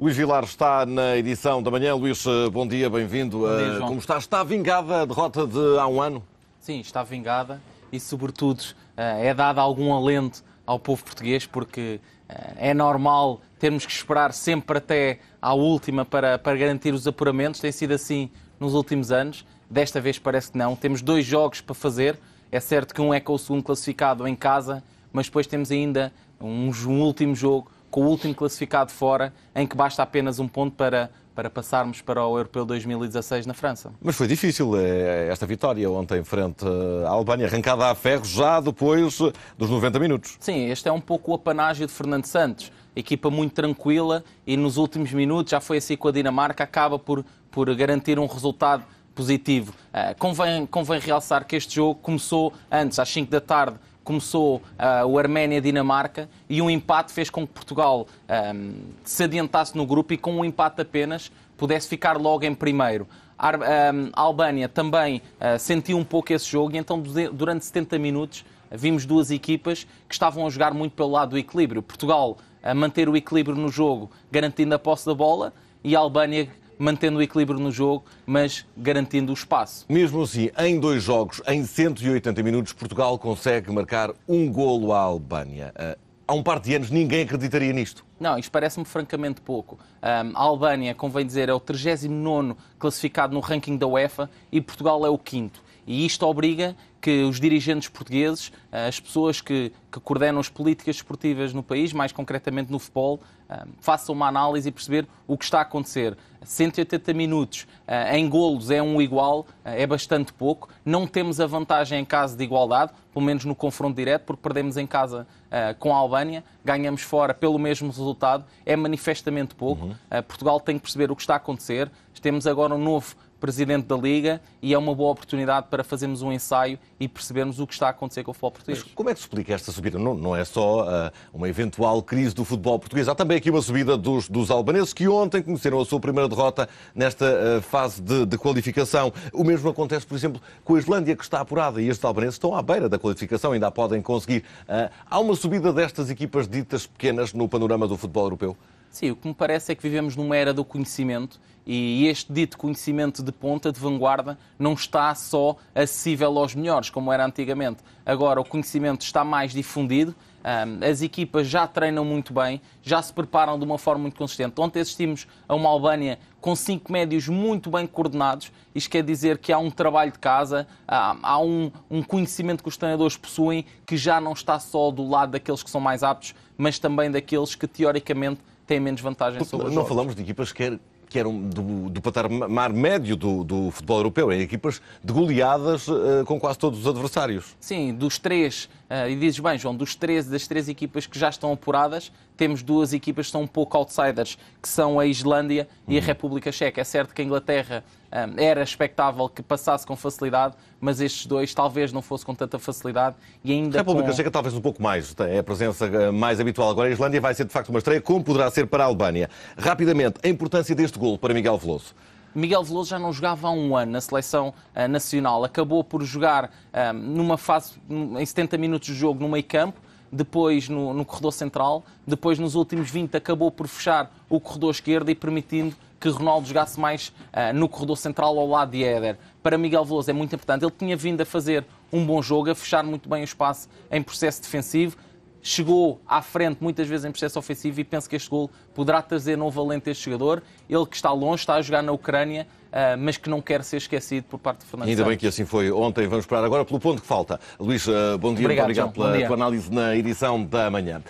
Luís Vilar está na edição da manhã. Luís, eh, bom dia, bem-vindo. Eh, como está? Está vingada a derrota de há um ano? Sim, está vingada e, sobretudo, eh, é dado algum alento ao povo português, porque é normal termos que esperar sempre até à última para, para garantir os apuramentos. Tem sido assim nos últimos anos. Desta vez parece que não. Temos dois jogos para fazer. É certo que um é com o segundo classificado em casa, mas depois temos ainda um, um último jogo com o último classificado fora, em que basta apenas um ponto para para passarmos para o Europeu 2016 na França. Mas foi difícil eh, esta vitória ontem frente eh, à Albânia, arrancada a ferro já depois eh, dos 90 minutos. Sim, este é um pouco o apanágio de Fernando Santos. Equipa muito tranquila e nos últimos minutos, já foi assim com a Dinamarca, acaba por, por garantir um resultado positivo. convém, convém realçar que este jogo começou antes, às 5 da tarde, começou uh, o Arménia-Dinamarca e um empate fez com que Portugal um, se adiantasse no grupo e com um empate apenas pudesse ficar logo em primeiro. A, Albânia também ah, sentiu um pouco esse jogo e então durante 70 minutos vimos duas equipas que estavam a jogar muito pelo lado do equilíbrio. Portugal a manter o equilíbrio no jogo, garantindo a posse da bola, e a Albânia mantendo o equilíbrio no jogo, mas garantindo o espaço. Mesmo assim, em dois jogos, em 180 minutos, Portugal consegue marcar um golo à Albânia. Ah, há um par de anos ninguém acreditaria nisto. Não, isto parece-me francamente pouco. Um, a Albânia, convém dizer, é o 39 classificado no ranking da UEFA e Portugal é o quinto. E isto obriga que os dirigentes portugueses, eh, as pessoas que, que coordenam as políticas esportivas no país, mais concretamente no futebol, eh, façam uma análise e perceber o que está a acontecer. 180 minutos eh, em golos é um igual, é bastante pouco. Não temos a vantagem em caso de igualdade, pelo menos no confronto direto, porque perdemos em casa com a Albânia, ganhamos fora pelo mesmo resultado, é manifestamente pouco. Uhum. Portugal tem que perceber o que está a acontecer. Temos agora um novo presidente da Liga, e é uma boa oportunidade para fazermos um ensaio e percebermos o que está a acontecer com o futebol português. Mas como é que se explica esta subida? Não, não é só uh, uma eventual crise do futebol português, há também aqui uma subida dos, dos albaneses que ontem conheceram a sua primeira derrota nesta uh, fase de, de, qualificação. O mesmo acontece, por exemplo, com a Islândia, que está apurada, e estes albaneses estão à beira da qualificação, ainda a podem conseguir. Uh, há uma subida destas equipas ditas pequenas no panorama do futebol europeu? Sim, o que me parece é que vivemos numa era do conhecimento e este dito conhecimento de ponta, de vanguarda, não está só acessível aos melhores, como era antigamente. Agora o conhecimento está mais difundido, as equipas já treinam muito bem, já se preparam de uma forma muito consistente. Ontem assistimos a uma Albânia com cinco médios muito bem coordenados. Isto quer dizer que há um trabalho de casa, há um, conhecimento que os treinadores possuem que já não está só do lado daqueles que são mais aptos, mas também daqueles que teoricamente tem menos vantagem sobre Não jogos. falamos de equipas que, que eram do, do patamar médio do, do, futebol europeu, em equipas de goleadas uh, com quase todos os adversários. Sim, dos três Uh, e dizes bem, João, dos 13, das três equipas que já estão apuradas, temos duas equipas que são um pouco outsiders, que são a Islândia uhum. e a uhum. República Checa. É certo que a Inglaterra um, ah, era expectável que passasse com facilidade, mas estes dois talvez não fosse com tanta facilidade e ainda. A República com... Checa talvez um pouco mais, é a presença ah, mais habitual. Agora a Islândia vai ser de facto uma estreia, como poderá ser para a Albânia. Rapidamente, a importância deste gol para Miguel Veloso. Miguel Veloso já não jogava há um ano na seleção uh, nacional. Acabou por jogar eh, numa fase, em 70 minutos de jogo, no meio campo, depois no, no, corredor central, depois nos últimos 20 acabou por fechar o corredor esquerdo e permitindo que Ronaldo jogasse mais uh, no corredor central ao lado de Éder. Para Miguel Veloso é muito importante. Ele tinha vindo a fazer um bom jogo, a fechar muito bem o espaço em processo defensivo, chegou à frente muitas vezes em processo ofensivo e penso que este gol poderá trazer novo valente a este jogador. Ele que está longe, está a jogar na Ucrânia, ah, mas que não quer ser esquecido por parte de Fernando Ainda bem que assim foi ontem. Vamos esperar agora pelo ponto que falta. Luís, ah, bom dia. Obrigado, obrigado pela tua análise na edição da manhã.